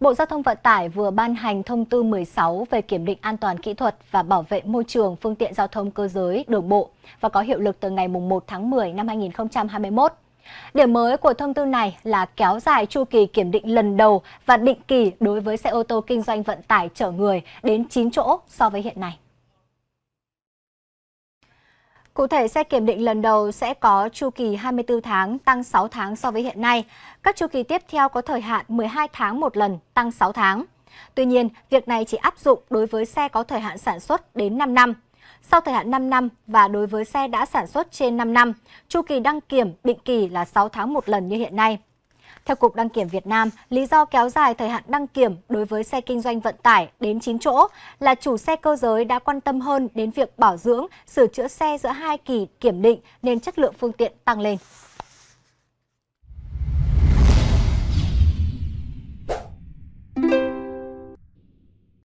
Bộ Giao thông Vận tải vừa ban hành thông tư 16 về kiểm định an toàn kỹ thuật và bảo vệ môi trường phương tiện giao thông cơ giới đường bộ và có hiệu lực từ ngày 1 tháng 10 năm 2021. Điểm mới của thông tư này là kéo dài chu kỳ kiểm định lần đầu và định kỳ đối với xe ô tô kinh doanh vận tải chở người đến 9 chỗ so với hiện nay. Cụ thể, xe kiểm định lần đầu sẽ có chu kỳ 24 tháng, tăng 6 tháng so với hiện nay. Các chu kỳ tiếp theo có thời hạn 12 tháng một lần, tăng 6 tháng. Tuy nhiên, việc này chỉ áp dụng đối với xe có thời hạn sản xuất đến 5 năm. Sau thời hạn 5 năm và đối với xe đã sản xuất trên 5 năm, chu kỳ đăng kiểm định kỳ là 6 tháng một lần như hiện nay. Theo Cục Đăng kiểm Việt Nam, lý do kéo dài thời hạn đăng kiểm đối với xe kinh doanh vận tải đến 9 chỗ là chủ xe cơ giới đã quan tâm hơn đến việc bảo dưỡng, sửa chữa xe giữa hai kỳ kiểm định nên chất lượng phương tiện tăng lên.